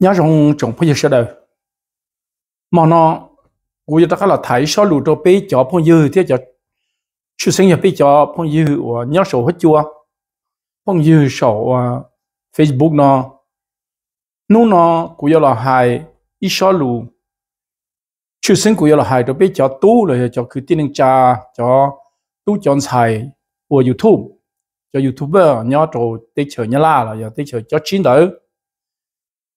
nhớ rong trồng phong dư đời mà nó cũng như là thấy số lụt đồ bê cho phong dư thế cho sự sinh nhật bê cho phong dư của nhớ số hết chưa phong dư số à, Facebook nó nó nó cũng như là hai ít số lụt sự sinh cũng như là hai đồ bê cho tú rồi cho cứ tin cha cho tú chọn xài của YouTube cho YouTuber à, nhớ trổ tế chờ nhớ la là giờ tế chờ cho chín đời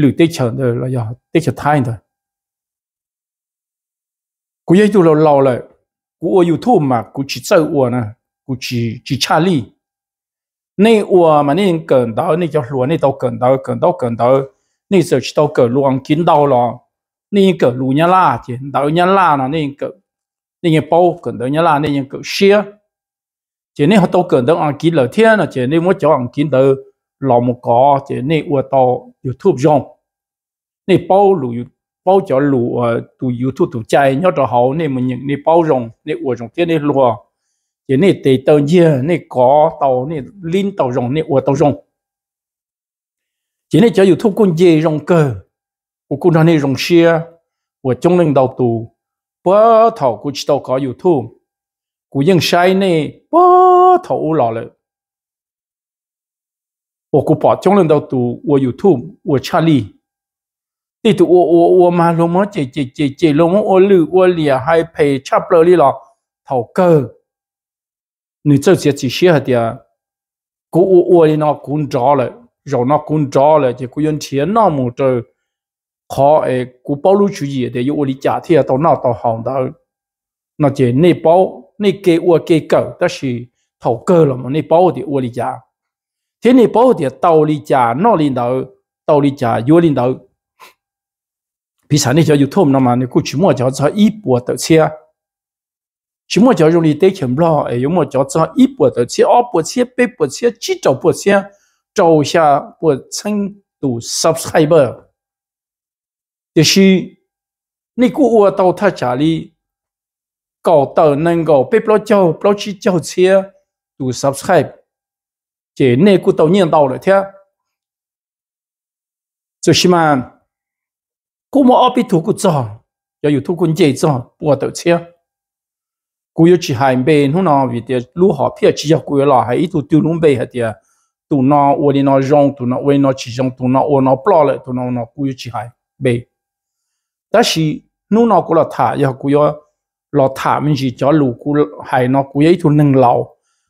lưu tê chờ rồi là giờ tê chờ thay thôi cú ấy tụi lâu lâu rồi cú ở youtube mà cú chỉ chơi ua nè cú chỉ chỉ cha li nay ua mà nên cần đó nên cho lúa nên đâu cần đó cần đó cần đó nên giờ chỉ tao cần luôn kiến đâu lo nên cần lúa nhá la chứ đỡ nhá la nó nên cần nên bao cần đâu nhá la nên cần share chỉ nên họ đâu cần đó ăn kiến lời thiên là chỉ nên muốn cho ăn kiến đâu lòng một có chỉ nè ua to YouTube dùng nè bao lù bao cho lù ờ, tu YouTube tu chạy nhớ cho hậu nè mình những nè bao dùng nè ua dùng kia nè lùa chỉ nè tê tàu dìa nè có tàu nè linh tàu dùng nè ua tàu dùng chỉ nè cho YouTube con dê dùng cơ u cũng đó nè dùng xe của trong lên đầu tù bơ thầu của chỉ tàu có YouTube của dân sai nè bơ thầu lò lợi 我古宝中人到读我 YouTube 我 Charlie，地图我我我嘛罗摩姐姐姐姐罗摩我绿我脸还陪 Chapler 哩咯，头哥，你这些这些的，古我我哩那滚着了，让那滚着了，就古用钱那么着，靠诶古暴露出去的有我哩家庭到那到行头，那就内包内给我给狗，但是头哥了嘛内包的我哩家。thế này bảo thì tàu đi chả nó lên đầu tàu đi chả vô lên đầu vì sao này cho youtube nào mà nó cứ chỉ mua cho cho ít bộ tàu xe chỉ mua cho dùng đi tới kiểm lo ấy dùng mua cho cho ít bộ tàu xe ở bộ xe bảy bộ xe chín trăm bộ xe trâu xa bộ chân đủ subscriber thì là này cũng ở tàu thắt chả đi cầu tàu năng cầu bảy bao châu bao chín châu xe đủ subscribe 这内裤都念到了天。这起码，古么二比土古早，要有土古这早，我都切。古有只海边，那那为的路好偏，只要古有啦，还一土丢龙背还的，土那我的那让，土那我那只让，土那我那不了，土那那古有只海边。但是，那那古了他，要古要老他们是叫路古海那古有一土能老，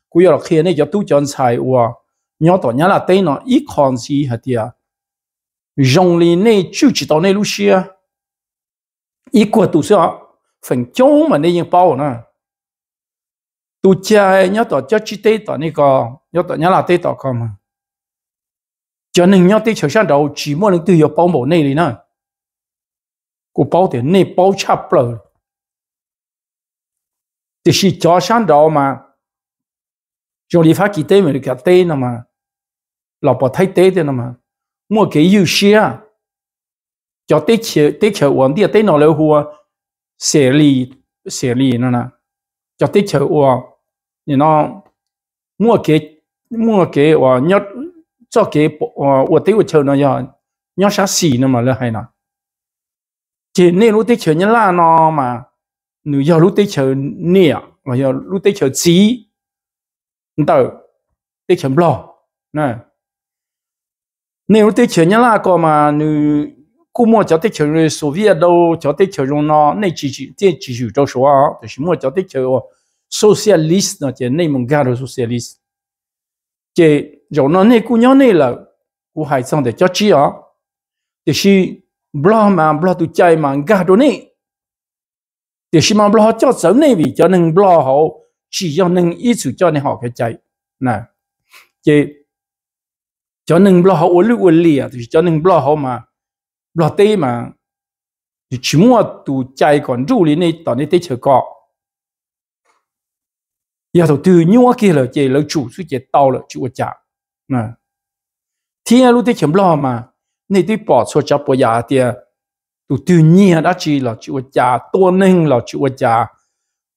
古要了开那叫土江菜哇。nhỏ tổ nhá là tây nó ít còn gì hả tia dòng lì này chịu chỉ tao này lúc xưa ít của tụ sữa phần chống mà này những bao nè tụ cha nhớ tổ cho chi tây tổ này có nhớ tổ nhá là tây tổ có mà cho nên nhớ tây trở sang đầu chỉ muốn từ giờ bảo bộ này đi nè của bảo thì này bảo chắp rồi thì chỉ cho sang đầu mà trong lý phát kỳ tây mà được cả tây nè mà 老婆太呆的了嘛，莫给有些啊，叫得起得起我的得拿来喝，写里写里那呢，叫得起我，你那莫给莫给我你要做给我我对我求那要你要啥洗那么了还呢，这内陆得起你烂了嘛，你要陆得起你啊，我要陆得起鸡，你到得起不咯，那。nếu tôi chuyện nhá là có mà nu cũng mua cho tới chuyện rồi số việt đâu cho tới chuyện rồi nó nên chỉ chỉ chỉ chỉ cho số à thì mua cho tới chuyện socialist nó chỉ nên mình gạt rồi socialist chỉ rồi nó nên cô nhớ nên là cũng hay sang để cho chi à thì khi blog mà blog tụi chơi mà gạt rồi nè thì khi mà blog cho sớm nè vì cho nên blog họ chỉ cho nên ý chủ cho nên họ cái chạy nè chỉ cho nên lo họ uốn lưỡi uốn lìa à cho nên lo họ mà lo tê mà thì chỉ mua tụ trái còn rủ lý này tao này tê chờ cọ giờ đầu tư như kia là chỉ là chủ suy chế tàu là chủ trả nè thì lúc tê chấm lo mà này tê bỏ số chấp bỏ giá thì tụ tự nhiên đã chỉ là chủ trả tua nên là chủ trả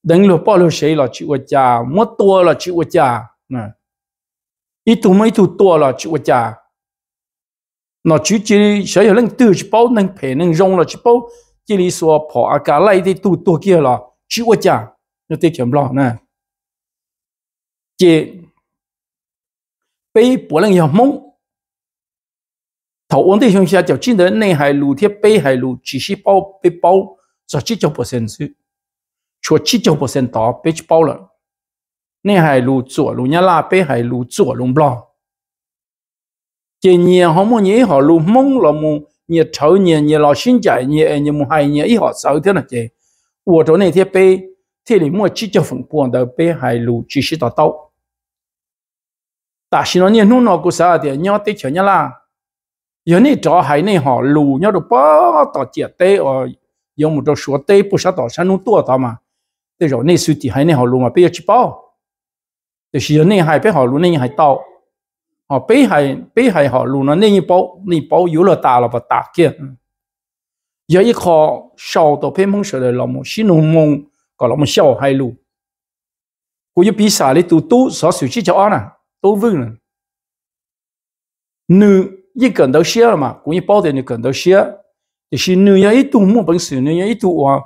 đánh lừa bỏ lừa 谁 là chủ trả mất tua là chủ trả nè ít tụ mấy tụ to là chịu chả nó chú chỉ sở hữu năng tư chỉ bao năng phải năng rong là chỉ bao chỉ lý số phò à cả lại thì tụ to kia là chịu chả nó tiết kiệm lo nè chỉ bây bộ năng hiểu mông thầu ông định hướng xa cho chính đến nay hai lù thiết bây hai lù chỉ chỉ bao bây bao giờ chỉ cho phần sự cho chỉ cho phần đó bây bao rồi nên hay lù chua lù nhà la bê hay lù chua lù bò chỉ nhà họ mua nhà họ lù mông là mu nhiều thấu nhà nhiều lo xin chạy nhiều nhà mua hai nhà ít họ sợ thế nào chứ ở chỗ này thì bê thì lý mua chỉ cho phần buồn đầu bê hay lù chỉ sĩ tao tao ta xin nhà nông nó cũng sao thì nhà tới chỗ nhà la giờ này cho hay này họ lù nhà được bao tao chia tê ở dùng một đồ số tê bút sa tao sa nó tua tao mà thế rồi này suy thì hay này họ lù mà bây giờ chỉ bao 就是要你还别好路，你还到哦，别还别还好路呢，你包你包有了大了吧大件，有一颗少到偏碰水的老母，新农梦搞老母小海路，我有比赛哩都都少手机叫安啊，都问了，你一跟到些了嘛，我一包的你跟到些，就是你要一度没本事，你要一度啊，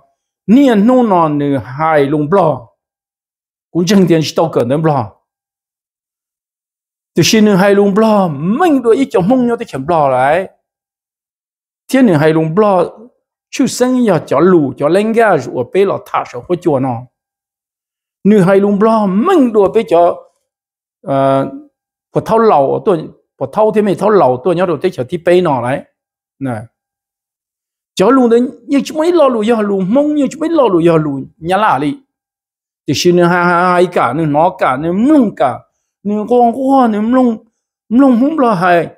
你弄那你还弄不了。cũng chẳng tiền chỉ tao cần đến lo từ xin nương hay luôn blo mình đôi ít chồng mong nhau tới chồng blo lại thiên nương hay luôn blo chú sinh giờ cho lù cho lên ga rùa bé lọ thả sợ của chùa nó nương hay luôn blo mình đôi bé cho ờ của thâu lầu tôi của thâu thế mày thâu lầu tôi nhớ đồ tới chợ tí nó lại nè cho luôn đến như chúng mấy lo lù giờ luôn mong như chúng mấy lo lù giờ luôn nhà lạ đi thì xin ha ha ha cả nó cả nó mong cả nên con của họ nên mông mông không lo hại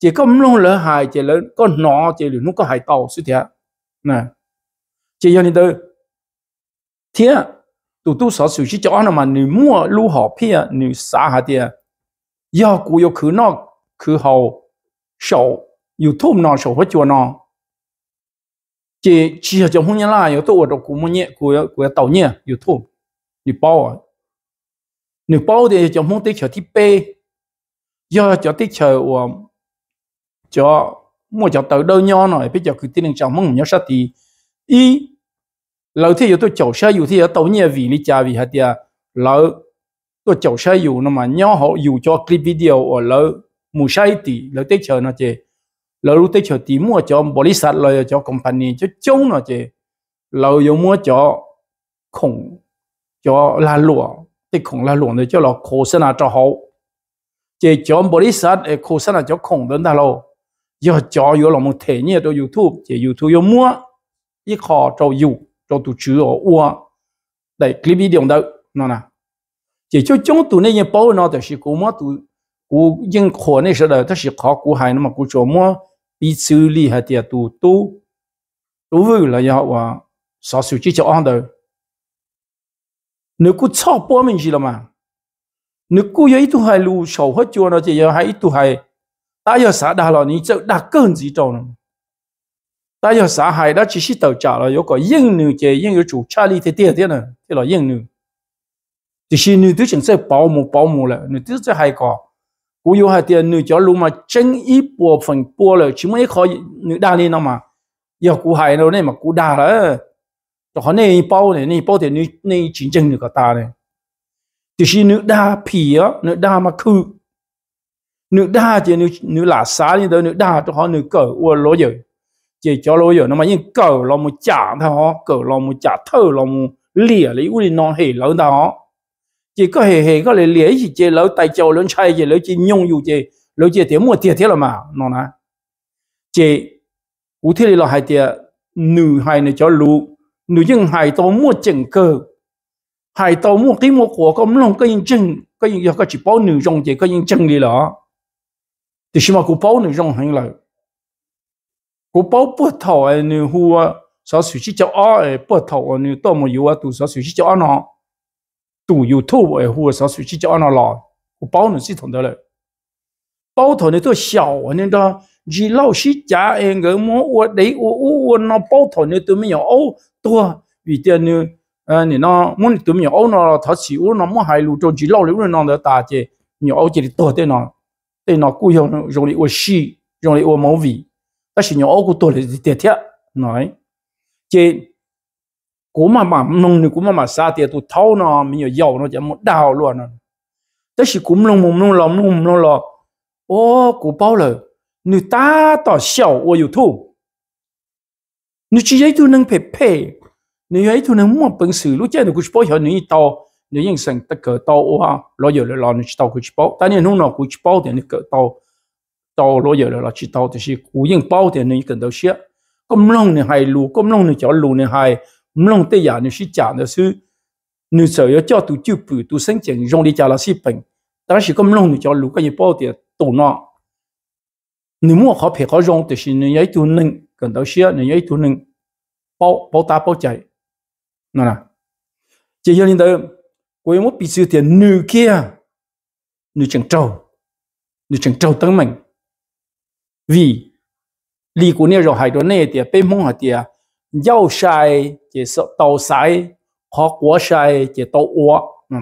chỉ có mông lỡ hại chỉ là con nó chỉ là nó có hại tàu sự thế nè chỉ do nên tới thế tụ tụ sở sử chỉ cho nó mà nếu mua lưu họ phía à, nếu xả hạ tiền do cụ yêu khứ nó khứ hậu sầu youtube nó sầu hết chùa nó chỉ chỉ cho chúng không nhớ là yêu tụ ở đâu cũng muốn nhẹ của của tàu nhẹ youtube thì bao à nếu bao thì cho muốn tích chờ thì bê do cho tích chờ của cho mua cho tới đâu nhau rồi bây giờ cứ tin rằng mong nhau sát thì Y lâu thì tôi chầu sai dù thì tàu nhớ vì lý cha vì hạt ya lâu tôi chầu sai dù nó mà nhau họ dù cho clip video ở lâu mua sai thì lâu tích chờ nó chơi lâu lúc tích chờ thì mua cho bò lý sát lời cho company cho chống nó chơi lâu dùng mua cho khủng cho là lụa thì cũng là luôn được cho nó khổ sinh là cho hậu chỉ cho bồ đi sát để khổ sinh là cho không đến ta lo giờ cho vô lòng một thể nhiệt cho youtube chỉ youtube vô mua ít khó cho dù cho tụ chữ ở ua để clip video đâu nó nè chỉ cho chúng tụ này bảo nó thì sự cố mua tụ cố những khó này sẽ đời thì sự khó cố hay nó mà cố cho mua bị xử lý hay thì tụ tụ tụ vừa là do và sở sự chỉ cho ăn đời nếu cú cho bố mình gì mà nếu cú ấy tu hai lu sầu hết chưa nó chỉ giờ hai tu hai ta giờ xã đà là ní chợ đã cơn gì trâu nó ta giờ xã hai đã chỉ xí tàu trả rồi, yếu có yên nữ chế yên yếu chủ cha li thế tiền thế này thế là yên nữ chỉ xí nữ thứ chính sẽ bảo mù bảo mù là nữ thứ sẽ hay có cú yếu hay tiền nữ cho lu mà chân ít bộ phần bộ là chỉ mới khó nữ đa lên nó mà yêu cú hai nó này mà cú đa rồi. 就好那一包呢，那一包的那那一真正那个大呢，就是那大皮啊，那大嘛苦，那大就那那拉沙呢，那大就好那狗我老有，就叫老有，那么因狗老么夹它哈，狗老么夹头老么裂了，屋里弄黑老它哈，就个黑黑个来裂起，就老大叫人拆就老就用有就老就点么贴贴了嘛，弄呢，就，我听你老还的女孩呢叫路。nữ dân hải tố mua chừng cơ hải tố mua cái mua của công lòng cái chừng cái gì có chỉ bao nữ trong chỉ cái chừng đi lọ thì xem mà cụ bao nữ trong hành lại cụ bao bớt thầu ai nữ hùa sao sử chỉ cho ở ai bớt thầu ai nữ tôi mà yêu à tụ sao sử chỉ cho nó tụ yêu thu ai hùa sao sử chỉ cho nó lọ cụ bao nữ chỉ thằng đó lại bao thầu này tôi 小 nên đó chỉ lâu sĩ trả ai gỡ mua uất đấy uất uất nó bao thầu này tôi mới hiểu vì nói muốn muốn chỉ chỉ đó ta để để để nó cứ dùng dùng dùng uống uống vị, là tiệt tiệt, nè, 多，以前呢，呃，你那我对面欧那他起我那么还路中去老流人那的大街，你欧这里多的呢，对那故乡容易我细，容易我毛味，但是你欧古多的地铁，来，这。cố mà mà nông thì cố mà mà xa tiệt tụ thâu nó mình nhớ giàu nó chỉ một đào luôn nó à. tất chỉ cũng nông mông nông lông nông lông lò ô cố bao lời người ta tỏ xảo ô yêu thu nếu chỉ ấy tu nâng phê phê nếu ấy tu nâng mua bằng sự lúc chơi nó cứ bảo hiểu nếu to nếu yên sang tất cả to ô ha lo giờ là lo nó chỉ to cứ bảo tại nên hôm nào cũng bảo thì nó cỡ to to lo giờ là chỉ to thì là cứ yên bảo thì nó cần đâu xia có mông này hay lù có mông này cho lù này hay mông tây giả này chỉ trả nó sư nếu sợ yếu cho tụ chịu bự tụ sinh trưởng dùng đi trả là sĩ bệnh đó chỉ có mông này cho lù cái gì bảo thì tổ nọ nếu mua khó phải khó rong thì là nếu ấy tu nâng cần tao xia nên ấy tu nâng bao bao ta bao chạy nè nè chỉ cho nên tới quay một bị siêu tiền nữ kia nữ chẳng trâu nữ chẳng trâu tới mình vì lì của nè rồi hai đứa nè thì bên mông hả thì giàu sai chỉ sợ tàu sai khó quá sai chỉ tàu uo nè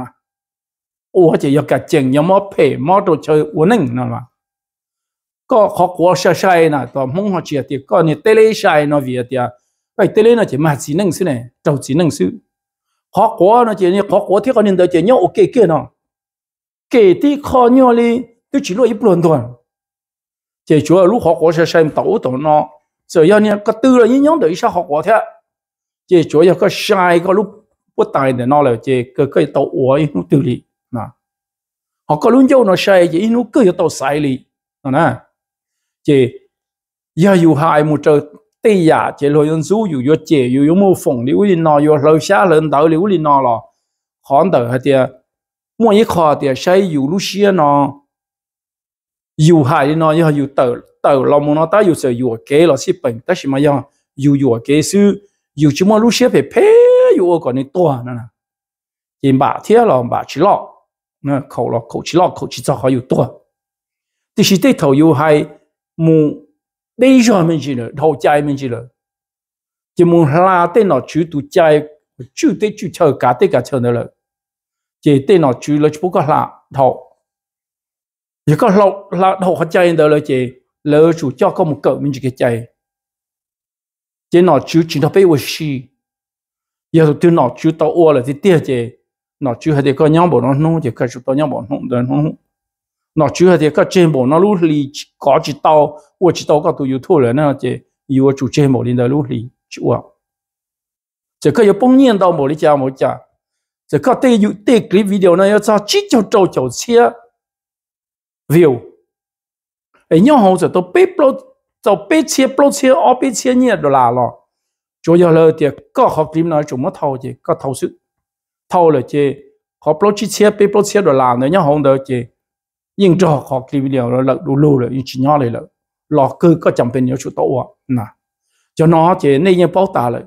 uo chỉ yêu cả chừng yêu mò phê mò đồ chơi uo nâng nè có khó quá xa sai na, tòa mong họ chia thì có những tê lê sai nó việc thì cái tê lê nó chỉ mà chỉ năng sư này trâu chỉ năng sư khó quá nó chỉ như khó quá thì có nên đợi chỉ nhau ok kia nó kể ti khó nhau đi tôi chỉ lo ít luôn thôi chỉ chúa lúc khó quá xa sai tẩu tẩu nó rồi do nên có tư là những nhóm đấy sao khó quá thế chỉ chúa có sai có lúc bất tài để nó là chỉ cái cái tàu uối nó tự lý nè họ có luôn dâu nó sai chỉ nó cứ tàu sai lý nè chế giờ dù hại một trời tây giả chế lo dân số dù yo chế dù yo mô phong liu li nọ yo lâu xa lên tàu liu li nọ lò khón tờ hay tiệt mua ít khó tiệt xây dù lúc xia nọ dù hại li nọ giờ dù tờ tờ lo mô nó ta dù sợ dù kế lo xí bệnh ta xí mày yo dù dù kế sư dù chỉ mua lúc xia phải phê dù còn đi to nè chỉ bà thiết lo bà chỉ lo nè khẩu lo khẩu chỉ lo khẩu chỉ cho họ dù to thì chỉ tây thầu dù hại mu bây giờ mình chỉ là đầu chạy mình chỉ là chỉ muốn la tên nó chú tụ chạy chú tê chú chờ cả tê cả chờ nữa là chỉ tên nó chú là chú có là đầu chỉ có lâu là đầu họ chạy nữa là chỉ lỡ chú cho có một cậu mình chỉ cái chạy chỉ nó chú chỉ nó bây giờ xì giờ tụi nó chú tao ô là thì tiếc chỉ nó chú hay để có nhau bọn nó nung chỉ cái chú tao nhau bọn nó đơn nung nó chú hạt thì các trên bộ nó lúc lì có chỉ tàu ô chỉ tàu các tụi yếu thua rồi nó thì yêu chủ trên bộ linh đó lúc lì chú à chỉ có yếu bông nhiên tàu bộ lý cha bộ cha chỉ có tê yếu tê clip video này cho chỉ cho trâu cho xe view ấy nhau hậu giờ tôi bê blo tôi bê xe blo xe ở bê xe nhẹ đồ là lo chủ yếu là thì các học clip nói chúng nó thâu chứ các thâu sự thâu là chứ học blo chỉ xe bê blo xe đồ là nữa nhau hậu đó chứ nhưng ยิ่งจอขอกลีวิเดียวแล้วดูลูเลยยิ่งชิ้นย่อเลยเลยหลอกคือก็จำเป็นเยอะชุดโตอ่ะนะจะน้อเจนี่ยังเป้าตาเลย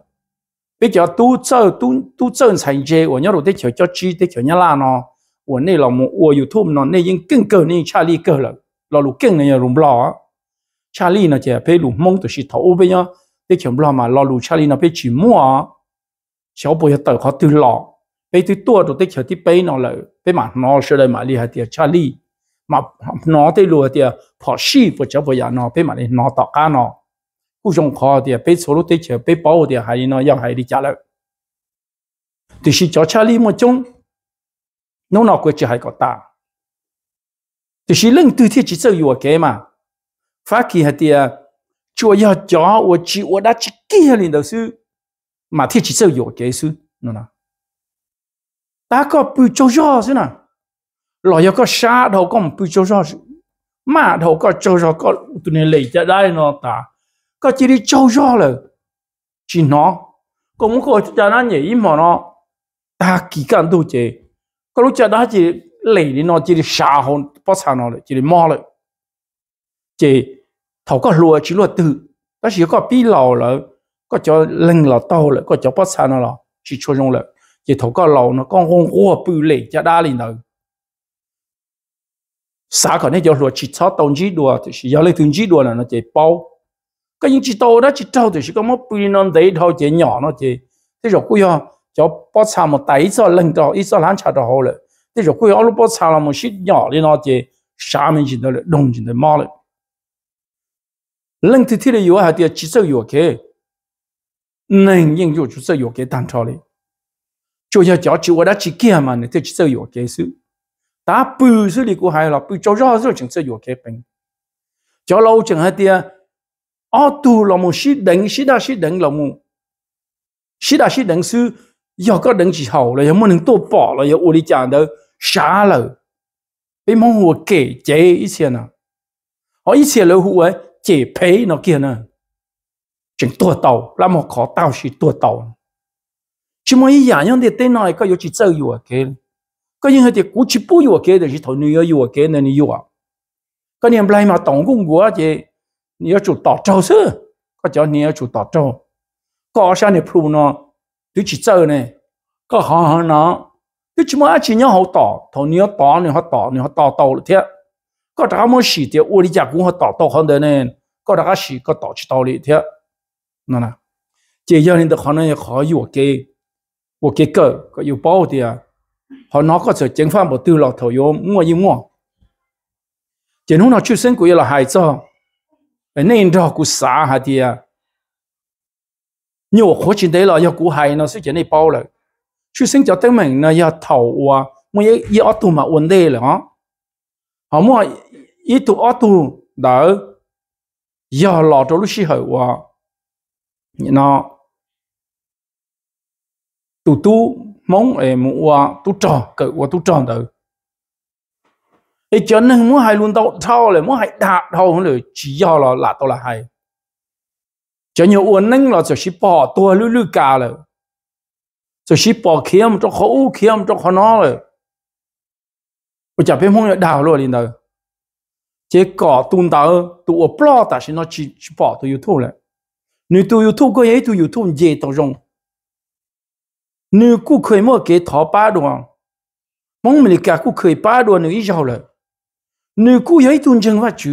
bây giờ tu chơi tu tu chơi thành chế của nhau rồi để chơi cho chi để chơi nhau là nó của này là một của youtube nó này những kinh cơ này charlie cơ là là lục kinh này là lục lo charlie nó chỉ là phải lục mông từ sĩ thấu bây giờ để chơi lo mà là lục charlie nó phải chỉ mua cháu bây giờ tự họ tự lo bây tự tua rồi để chơi tiếp bây nó là bây mà nó sẽ là mà đi hay thì charlie mà nó thì lùa thì họ xí vô cho bây giờ nó bây mà nó tạo cá nó cú dùng khó thì bây số lúc thì chờ bây bảo thì hay nó yêu hay đi trả lại thì chỉ cho cha li một chung nó nó quên chỉ hay có ta thì chỉ lần tư thì chỉ sợ yêu cái mà phát kỳ thì chúa yêu cho và chỉ và đã chỉ kia lên đầu sư mà thì chỉ sợ yêu cái sư nó nào ta có bự cho cho thế nào lo yo có xa đâu có một cho cho rõ mà đâu có cho rõ có tụi này lấy ra đây nó ta có chỉ đi cho rõ là chỉ nó có muốn có cho nó nhỉ mà nó ta kỳ cần đâu chứ có lúc cho đó chỉ lấy đi nó chỉ đi xa hơn bao xa nó chỉ đi mò rồi chỉ thầu có lùa chỉ lùa từ đó chỉ có bi lầu là có cho linh là tàu là có cho bao xa nó là chỉ cho dùng là chỉ thầu có lầu nó con hôn hua bự lấy cho đa lên rồi xã còn này giờ lúa chỉ tháo tàu chỉ đùa thì giờ lấy thường chỉ đùa là nó chỉ bao cái những chỉ tàu đó chỉ tàu thì chỉ có một bì non đấy thôi chỉ nhỏ nó chỉ thế rồi cuối họ cho bó xà một tay cho lần đó ít cho lán chả đó hồ rồi thế rồi cuối họ lúc bó xà là một chút nhỏ thì nó chỉ xã mình chỉ đó là đồng chỉ đó mò rồi lần thứ thứ là yếu hay thì chỉ sợ yếu cái nên nhưng yếu chỉ sợ yếu cái tàn trò đấy cho giờ cho chịu ở đó chỉ kia mà nên thì chỉ sợ yếu kế sự ta bự xử lý của hai là bự cho ra rồi chúng sẽ vô kế bình cho lâu chẳng hạn tia ở tu là một sĩ đánh sĩ đa sĩ đánh là một sĩ đa sĩ đánh sư giờ có đánh chỉ hậu là giờ muốn tổ bỏ là giờ ô đi chàng đó xả là bị mong hồ kể chế ít tiền nào, họ ít tiền là hồ ấy chế phế nó kia nè chẳng tua tàu là một khó tàu sĩ tua tàu chỉ mỗi giờ những điều tên này có yếu chỉ chơi yếu à kia 个银行的国企不有给的，是头牛有给的，你有啊？个年不来嘛，动工过啊？姐，你要做大招手，我叫你要做大招。搞下呢？铺呢？都去走呢？个好难。你起码一年好打，头要打，你还打，你还打倒了贴。个这个是的，我这家工还打到好的呢。个这个是，个打去倒了一贴。那那，这要你的好难也好有给，我给狗，有包的啊。họ nó có sự chứng phạm bộ tư lọ thầu yếu mua yếu mua chỉ nó chưa sinh của là hại cho nên đó của xã hả thì à nhiều khó chuyện đấy là do của hại nó sẽ chỉ này bao rồi chưa sinh cho tên mình nó do thầu à mua yếu yếu tu mà ổn đề là họ họ mua yếu tu yếu tu đỡ do lọ cho lúc xí hậu à nó tu tu mong em mua tu trò cỡ qua tu trò tới ấy chân nên muốn hay luôn tao thao lại muốn hay đạt thao không được chỉ do là là tao là hay cho nhiều uốn nên là cho ship bỏ tua lư lư cả rồi cho ship bỏ kiếm cho khó u kiếm cho khó nó rồi bây giờ phải mong đào luôn đi đâu chỉ có tuần tao tụ ở blog ta sẽ nó chỉ bỏ tụ youtube này, nếu tụ youtube có ấy tụ youtube dễ tao dùng nếu cú khởi mua cái thọ ba đoàn mong mình cả cú khởi ba đoàn nữa giàu lại nếu cú ấy tuân chân và chú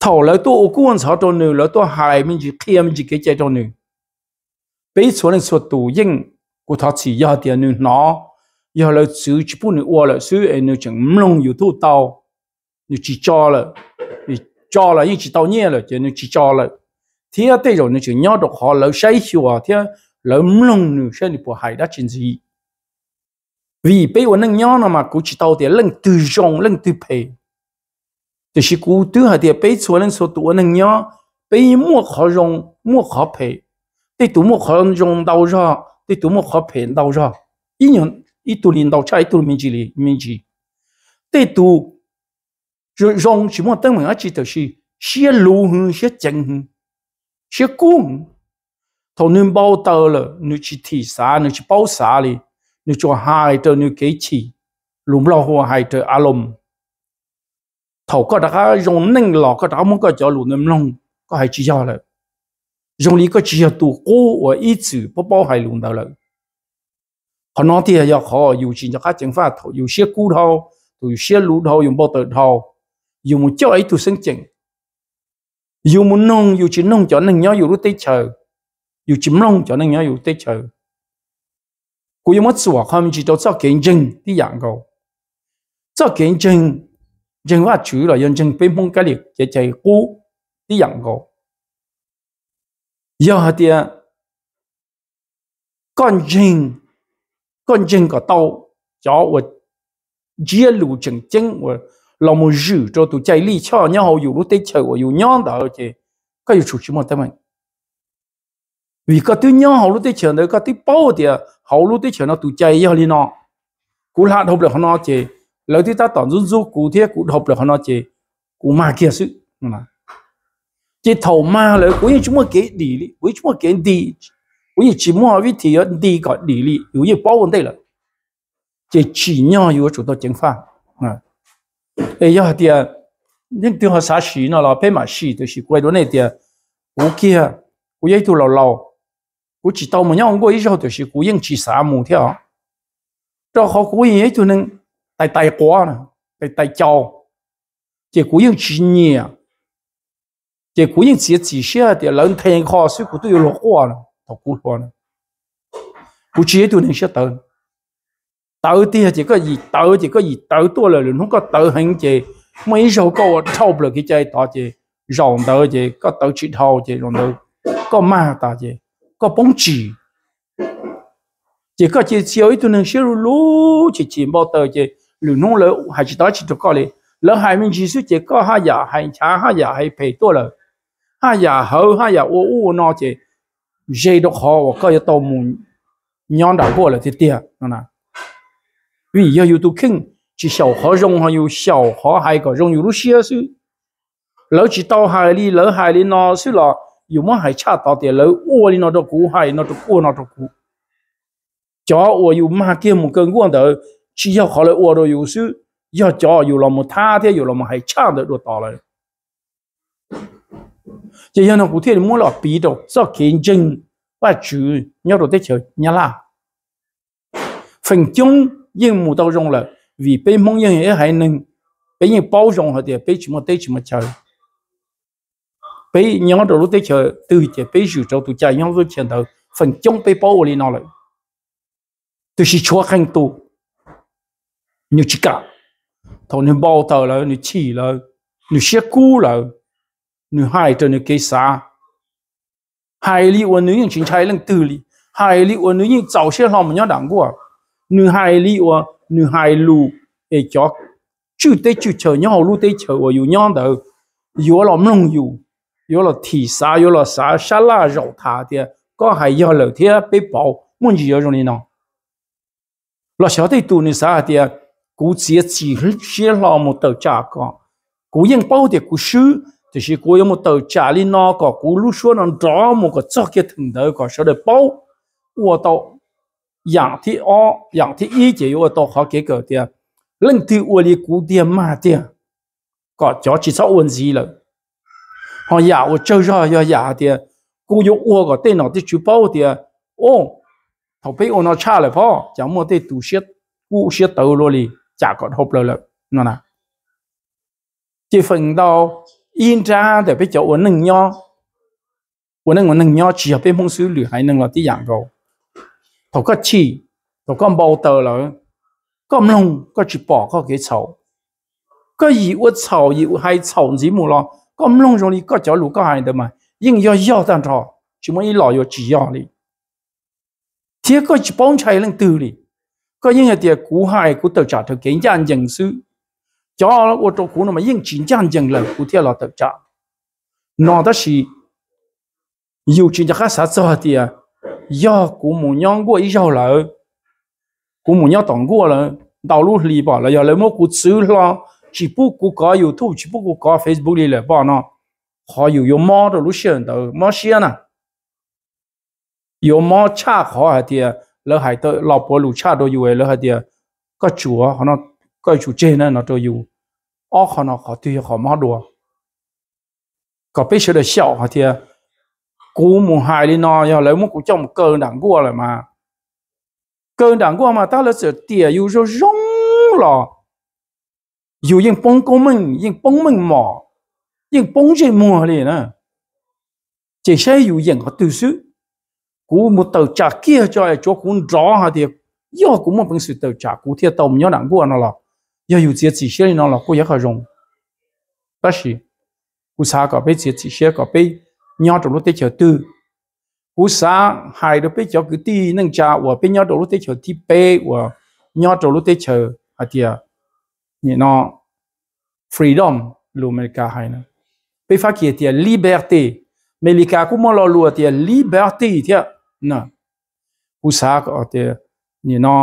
thầu lại tôi cú ăn sao cho nữa lại tôi hại mình chỉ khi chỉ cái chạy cho nữa bây số này số tù yên của thọ chỉ giờ thì nữa nó giờ lại sử chỉ bu nữa qua lại sử ấy nữa chẳng mông yêu thu tàu nữa chỉ cho lại cho lại chỉ tàu nhẹ lại chỉ nữa chỉ cho lại thế à bây giờ chỉ nhớ được họ lại say sưa thế 人弄了，心里不害了，真是。为被我弄娘了嘛？过去到底认对象，认配，就是古代还得被次，人说多能娘，被一莫好认，莫好配。得多莫好认到啥？得多莫好配到啥？一人一多领导，吃一多面积里面积，得多，就认什么？等啊，讲，就是些老汉，些精汉，些官。thôi nên bao tờ là nếu chỉ thị xã nếu chỉ bao xã đi nếu cho hai tờ nếu kế chỉ lùm lo hoa hai tờ alum thầu có đã dùng nâng lọ có đã muốn có cho lùm nâng lông có hai chỉ do là dùng lý có chỉ do tu cố và ý chữ bao bao hai lùm đầu là họ nói thì là họ dù chỉ cho các chính pháp thầu dù xe cú thầu dù xe lũ thầu dùng bao tờ thầu dùng một chỗ ấy tu sinh chỉnh dù muốn nông dù chỉ nông cho nâng nhau dù lúc tới chờ dù chìm long cho nên nhớ dù tết chờ cô yêu mất sủa không chỉ cho sao kiến chân đi dạng cầu sao kiến chân chân và chữ là dân chân bên mông cái liệt chạy chạy cú đi dạng cầu giờ thì con chân con chân có tàu cho vật chia lũ chân chân và lòng một rử cho tụi chạy ly cho nhau dù tết chờ dù nhon đó chứ có dù chủ chứ mà tâm mình vì có tiếng nhau hầu lúc tới chờ nữa có tiếng bao thì à, hầu lúc tới chờ nó tụ chạy cho đi nó cú lạt học được nó chế lấy thứ ta tỏ rút rút cú thiết cú học được nó chế cú mà kia sự mà chế thầu ma lấy cú như chúng mà kế đi đi, cú chúng mà kế đi cú như chỉ mua với thì đi gọi đi đi, cú như bao vấn đề là chế chỉ nhau yếu chúng tôi chứng phạt, à ấy giờ thì những từ họ xả xí nó là phải mà xí tôi xí quay đó này thì à, cú kia lâu 古只到么样，我以后就是古用只啥木条，这好古也就能带带瓜呢，带带胶，这古用只捏啊，这古用只只些的人听话，所以古都有落瓜了，好古说呢，古只就能晓得，到底这个一到这个一到多了，人个到很这，每首歌我抄不了，给这大这，让到这个到起头这，让到个嘛大这。có bóng chỉ chỉ có chỉ chiếu ít tu nương xíu lú chỉ chỉ bao tờ chỉ lũ nông lỡ hay chỉ đó chỉ được coi lỡ hai mình chỉ số chỉ có hai giờ dạ, hai cha hai giờ dạ, hai phải tua lỡ hai giờ dạ hậu hai giờ ô ô nó chỉ dây được họ và coi tàu mùn nhon đảo qua là thì tiền nè vì giờ yêu tu kinh chỉ sầu khó rong hay yêu sầu họ hay có rong yêu lú xíu lỡ chỉ tàu hai lý lỡ hai lý nó xíu lọ อยู่มาหายชาติต่อเตียเลยอ้วนนอตกูหายนอตกูนอตกูจออ้วนอยู่มาเกี่ยมเกินกวนเถอะชี้ยาเขาเลยอ้วนเราอยู่ซื้อยาจออยู่เราหมดท่าเทียอยู่เราหมดหายชาติเดือดต่อเลยจะยังนกูเทียมั่วหลอปีดอกสักเขียนจริงว่าจื้อยาเราได้เฉยยาละฝั่งจงยิ่งมูดเอาลงเลย vì bên mong yên ấy hay nên bên yên bao dung họ thì bên chỉ một tới chỉ một chơi bây nhau đầu lúc tới chờ từ chờ bây giờ cháu tụi chạy nhau rồi chờ đầu phần trong bây bao lên nó lại tôi chỉ chúa khăn tu như chỉ cả thôi bao tờ là như chỉ là như xe cũ là như hai cho như cái xa hai lý của nữ nhân chính trái lần từ lý hai lý của nữ nhân giàu xe lòng nhau đẳng của nữ hai lý của nữ hai lù để cho chữ tê chữ chờ nhau lù tê chờ của yêu nhau đầu yêu lòng lòng 有了提杀，有了杀杀腊肉他的，刚还要楼梯被爆，问就要容易呢。那晓得多呢啥的，估计几日些那么到家个，古人包的古书，就是古人么到家里那个古路说能这么个早给疼到个晓得包，我到养的二养的一节我到好给个的，人对我的古点嘛的，个叫起啥问题了。họ giả ở chơi ra thì cô yêu cái tên nó thì chú bảo thì ô họ bị ô nó cha lại phó chẳng mua thì tu siết cú siết tàu rồi đi chả có hộp rồi là nó nè chỉ phần đầu in ra để bây giờ ở nâng nhau ở chỉ ở bên mông xứ lửa hay nâng là tí dạng cầu có chỉ họ có bao tờ là có mông có chỉ bỏ có cái sầu có gì uất sầu gì hay sầu gì mù lo có mông rồi có cháu lũ có hai đó mà nhưng do do tan trò chỉ muốn lo yo chỉ do đi thế có chỉ bóng chạy lên từ những cái tiệc cú hai cú tự trả thực kiến gian dân sự cho ô tô cú nó mà nhưng chính gian dân là cú theo là tự trả nó đó là dù chỉ cho khách sao thì do cú muốn nhon qua ý rồi là cú muốn nhon tổng qua là đầu lúc lì bỏ là giờ lấy một cú chỉ bu cú có YouTube chỉ bu cú có Facebook đi là bỏ nó họ dùng dùng mò rồi lúc xuyên tới mò xuyên à dùng mò cha họ hả thì lỡ hại tới lọc bỏ lũ cha đồ dùng lỡ hả thì có chúa họ nó có chủ trên nó đồ dùng ó họ nó họ tùy họ mò đồ, có biết sự đời sẹo hả thì cú mù hại đi nó giờ lấy một cú chông cơn đẳng gua lại mà cơn đẳng gua mà ta là sự tiền yêu rồi rong lò dù yên bông công mình yên bông mình mò yên bông chơi mò liền nè chỉ sẽ dù yên có tư sự cú một tàu trà kia cho cho cú rõ hả thì do cú một bằng sự tàu trà cú thiệt tàu nhớ nặng của nó là do dù chỉ chỉ sẽ nó là cú yếu khởi rồng đó là cú sa có biết chỉ chỉ sẽ có biết nhớ trong lúc tới chờ tư cú sa hai đứa biết cho cứ ti nâng trà và biết nhớ trong lúc tới chờ ti bê và nhớ trong lúc tới chờ hả thì นี่น้อ freedom ลูอเมลิกาใฮ้นะไปฟังเกี่ยรติ liberty เมลิกาคุ้มลอลัวเตีย l i b e r t รเตี่นะอุ้สาก็เที่นี่ยนาะ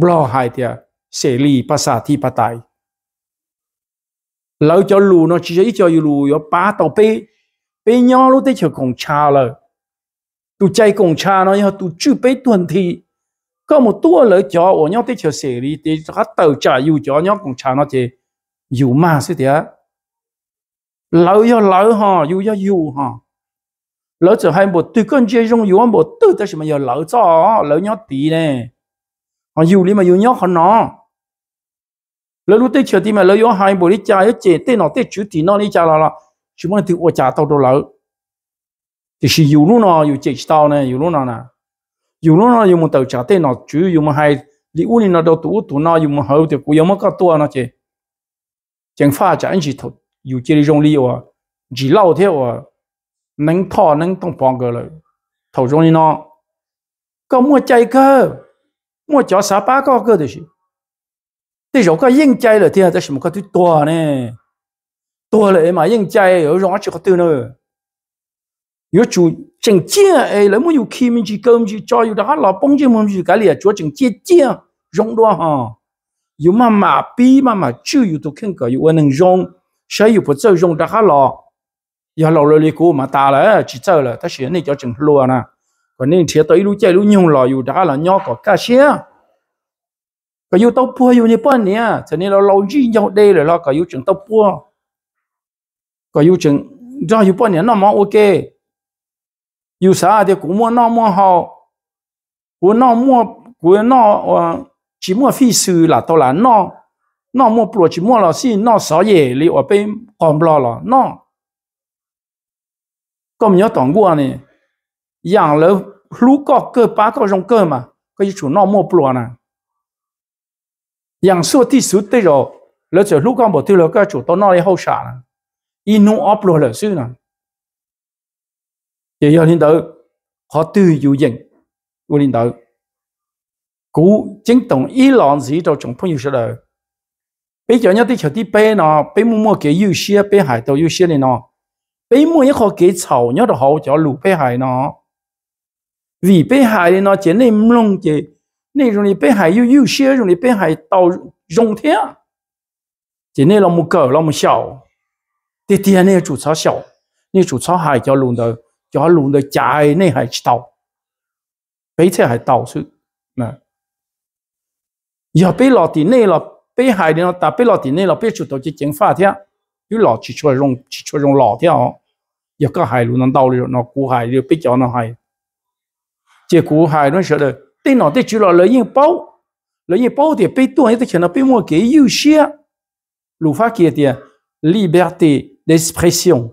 บล็อกให้เียเสรีภาษาที่ปไตยเราจะรู้เนาะชีวิตจะอยู่รู้อยู่ป้าต่อไปไปย้อนรู้ได้เฉพาะของชาเลยตัวใจของชาเนาะยังตัวจ่้ไปทัวที่ có một tua lỡ cho ở nhau tới chờ xử lý thì các tàu trả dù cho nhau cũng trả nó thì dù mà sẽ thế lỡ yo lỡ ha, dù yo dù ha. lỡ trở hai một từ con chơi trong dù một từ tới mà yo lỡ cho lỡ nhau tí nè họ dù đi mà dù nhau khó nó lỡ lúc tới chờ thì mà lỡ yo hai bộ đi trả ở chế tên nó tới chữ thì nó đi trả là là chúng mình từ ở trả tàu đồ lỡ thì sử dụng nó dù chế tàu này dù nó nào dù nó nó dù mà tờ trả tên nó chứ dùng một hai lý u nó đâu tủ tủ nó dù mà hầu thì cũng dùng có cái tua nó chứ chẳng pha chả anh chỉ thôi dù chỉ đi dùng lý à chỉ lâu thế à nâng thọ nâng tông phong cơ rồi thầu dùng nó có mua chạy cơ mua chó sá ba có cơ thì thì rồi có yên chạy rồi thì là cái mà có cái thứ tua nè tua lại mà yên chạy ở rồi chỉ có tư nữa 有主整件诶，那么有开门去跟去加油的哈，老帮着我们去搞哩，做整件件用多哈，有嘛麻痹嘛嘛就有都看个，有我能用，谁有不走用的哈老，要老了哩个嘛大了去走了，但是你叫整乱呐，可能贴到一路街路用了有的哈了，鸟搞干些，个有到坡有你半年，这你老老日要得了了，个有整到坡，个有整，这有半年那么 OK。有啥的古莫那么好，古那么古那呃，只莫费事啦，到啦那那么不只莫老师那少爷哩，我被干不了了那，咁要当过呢，养了如果个八个种个嘛，可以做那么不了呢，养说第十对了，那就如果冇对了，个做到那里好啥呢？一弄 up 了了是呢。chỉ do điện tử họ tự dụ dân của điện tử cú chính tổng ý lọn gì trong chúng phong yêu sẽ đời bây giờ nhớ tới chờ tí bé nó bé mua mua cái yêu xe bé hải tàu yêu xe này nó bé mua những cái chầu nhớ được hậu cho lũ bé hải nó vì bé hải này chỉ nên mông chỉ nên rồi bé hải yêu yêu xe rồi bé hải tàu dùng thế chỉ nên là một cỡ là một sầu thì tiền này chủ cháu sầu nên chủ cháu hải cho luôn đời 假如的假的那还道，被这还道是那，也被老弟那了，被害的了，但被老弟那了，被出头去讲法听，有老去出来用去出来用老听哦，也个害路能道理那古害就比较那害，这古害那晓得，对脑袋去了了硬包，了硬包的被多还得可能被我给有些，鲁法给的 liberté d'expression。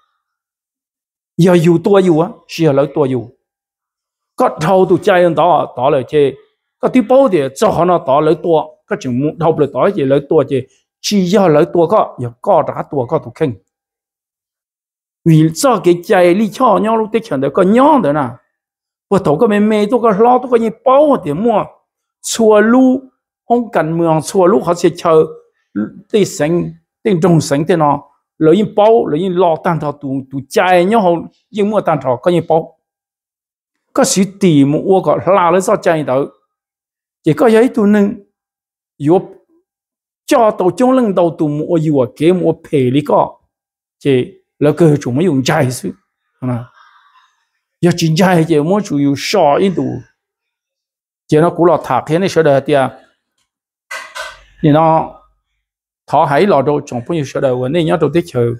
giờ dù tua dù á sẽ lấy tua dù có thâu tụ chơi anh đó đó là chơi có tí bao thì cho họ nó đó lấy tua có chừng muốn thâu lấy đó chỉ lấy tua chỉ chỉ giờ lấy tua có giờ có đã tua có tụ kinh vì cho cái chơi đi cho nhau lúc tích chẳng được có nhau đấy nè và thầu có mê mê tôi có lo tôi có như bao thì mua chùa lu không cần mường chùa lu họ sẽ chờ tí sinh tí trùng sinh thế nào lo yin bao lo yin lo tan thọ tu tu chạy nhau hậu yin mua tan thọ có yin bao có sự tìm mu ô có la lấy sao chạy đâu chỉ có giấy tu nâng yếu cho tàu chống lưng đầu tu mua ô yếu kế mu phê lý có chỉ là cơ chúng mới dùng chạy sự à giờ chỉ chạy chỉ muốn chủ yếu sợ ít tu chỉ nó cũng là thạc thế này sợ đời tiệt thì nó thọ hãy lò đồ trong bao nhiêu sợ đầu nên nhớ đồ tiết chờ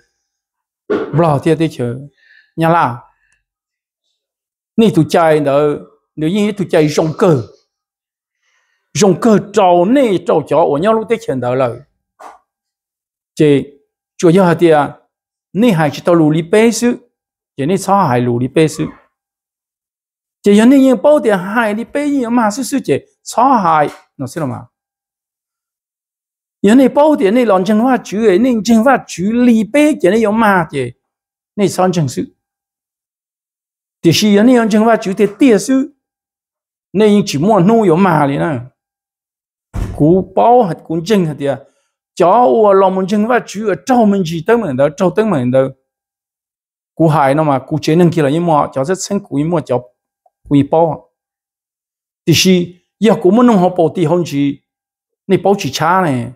lò tiết tiết chờ nhà là ni tụ chạy đỡ nếu như tụ chạy rong cơ rong cơ trâu nê trâu chó ở nhau lúc tiết chờ đỡ lời chị chúa giáo hạt à, tiệt ni hãy chỉ tao lùi li bê sư chị ni sao hãy lùi li bê sư chị nhớ ni bao tiệt hãy li bê gì mà sư sư chị sao hãy nó xin lỗi mà 因你包点你乱讲话主诶，你讲话主离别嘅你有骂嘅，你三成数。第四人你乱讲话主嘅第数，你用只莫怒有骂嘅啦。古包核古正核啲啊，早我乱门讲话主啊，招门只登门到，招登门到。古海那嘛，古节能起来一摸，叫做称古一摸叫古一包。第四，要古么弄好保地方去，你保起差呢？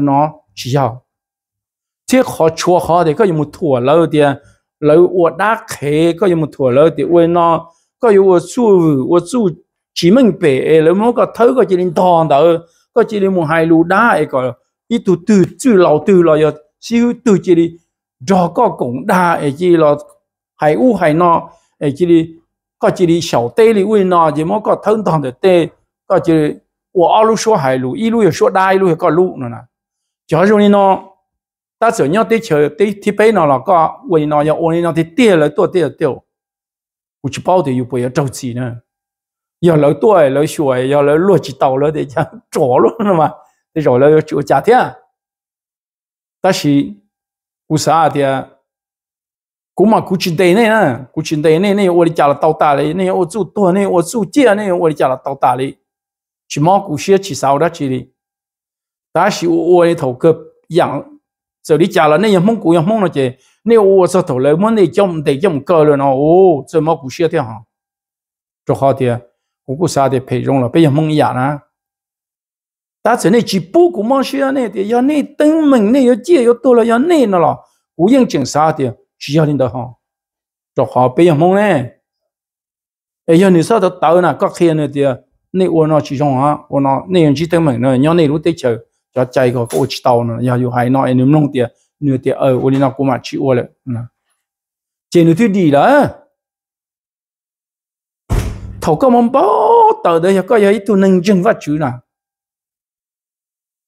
nó chỉ giàu thế khó chua khó thì có một thủa lâu thì lâu ua đá khế có một thủa lâu thì ua nó có ua su ua su chỉ mình bể lâu mới có thấu có chỉ đến đòn đó có chỉ đến một hai lú đá ấy có ít từ từ từ lâu từ lâu giờ siêu từ chỉ đi do có cũng đa ấy chỉ là hai u hai nó ấy chỉ đi có chỉ đi sầu tê đi ua nó chỉ mới có thấu đòn được tê có chỉ ua ao số hai lú ít lú số đai lú có lú nữa nè 假如你呢，但是你要对球对踢背呢了个，为呢要为呢的跌了多跌掉，我去包的又不要着急呢，要了多了学要了落几刀了的讲着了了嘛，得着了要就家庭，但是我啥的，我嘛估计对内呢，估计对内内我的家了到大嘞，内我住多内我住家内我的家了到大嘞，去毛古些去啥的去嘞。ta chỉ ô ô thầu cơ dạng giờ đi trả là nên mong cũ mong nó chứ nếu ô sao thầu lấy muốn đi trong để trong cơ rồi nó ô rồi mà cũng xia thế hả cho họ thì cũng có sao thì phải dùng là bây giờ mong giả nè ta chỉ nên chỉ bù cũng mong xia này thì giờ này tưng mình này giờ chia giờ tôi là giờ này nó là cũng ยัง chừng sao thì chỉ giờ đến đó hả cho họ bây giờ mong này bây giờ nếu sao đó tao nè các khi này thì nên ô nó chỉ dùng hả ô nó nên chỉ tưng mình nữa nhớ này lúc tới chơi cho chạy có cái ôch tàu nó giờ dù hai nói nếu nông tiền nửa tiền ở ờ, ô nó cũng mà chịu ô lại chỉ nửa thứ gì đó thầu có mong bao tờ đấy có giờ tụi nâng chân vật chữ nào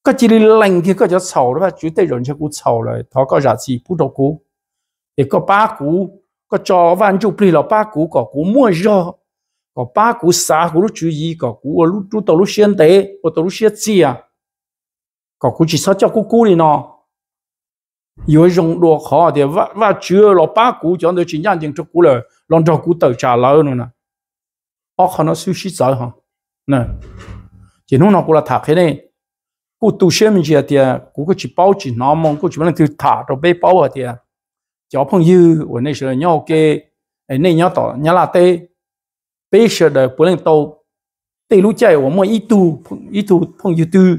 có chỉ lành thì có cho sầu đó và chữ tây rồi cho cú sầu rồi thọ có giả gì bút đầu cú để có ba cú có cho văn chú đi là ba cú có cú mua do có ba cú xa cú lúc chú gì có cú lúc lúc tàu lúc xuyên tế có tàu lúc xuyên gì à có cú chỉ sao cho cú cú đi nó yếu dùng đồ khó thì và và chưa lo ba cú cho nó chỉ nhận tiền cho cú rồi lòng cho cú tự trả lời nữa nè ở khả nó suy nghĩ rồi hả nè chỉ nó nó cũng là thà cái này cú tu sửa mình chỉ thì cú có chỉ bảo chỉ nó mong cú chỉ muốn từ thả rồi bê bảo thì cho phong yêu ở nơi sửa nhau kê ai nơi nhau tỏ nhau là tê bê sửa đời bữa lên tàu tê lũ chạy của mỗi ít tu ít tu phong yêu tư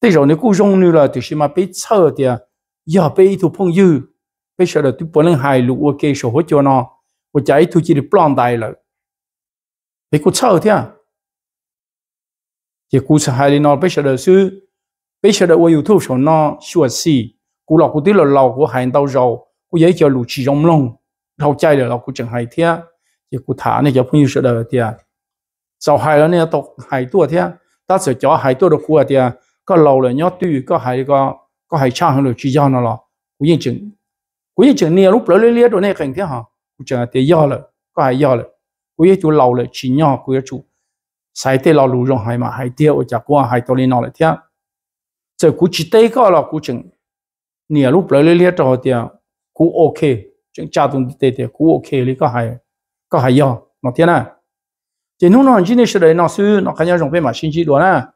thế rồi nếu cô rong nữa là thì xem mà bé sợ thì à, giờ bé thu phong dư bé sợ là tụi bọn hai lũ ok sổ hết cho nó và chạy thu chỉ được plon tài là bé cô sợ thế à thì cô sợ hai nó bé sợ là sư bé sợ là qua youtube sổ nó sửa xì cô lọc cô tí là lọc của hai tao rồi cô giấy cho lũ chỉ rong lông đầu chạy là lọc cô chẳng hay thế thì cô thả này cho phong dư sợ đời thì à. sau hai lần này tao hai tua thế ta sẽ cho hai tua được cô à thì à có lâu là nhớ tư có hay có có hay cha hơn được chỉ do nó lo. Cuối như chừng cũng như chừng nia lúc lỡ lỡ lỡ rồi này cảnh thế hả cũng chẳng thể do là có hay do là Cuối như chú lâu là chỉ nhỏ cuối như chú sai thế lâu lù rồi hay mà hay tiêu ở chả qua hay tôi lên nó lại thế giờ cuối chỉ tây có là cuối chừng nia lúc lỡ lỡ lỡ rồi thì cuối ok chừng cha tôi tê thì cuối ok thì có hay có hay do nó thế này thì lúc nào như thế sửa nó sư nó khá nhau dùng về mà xin chỉ đó nè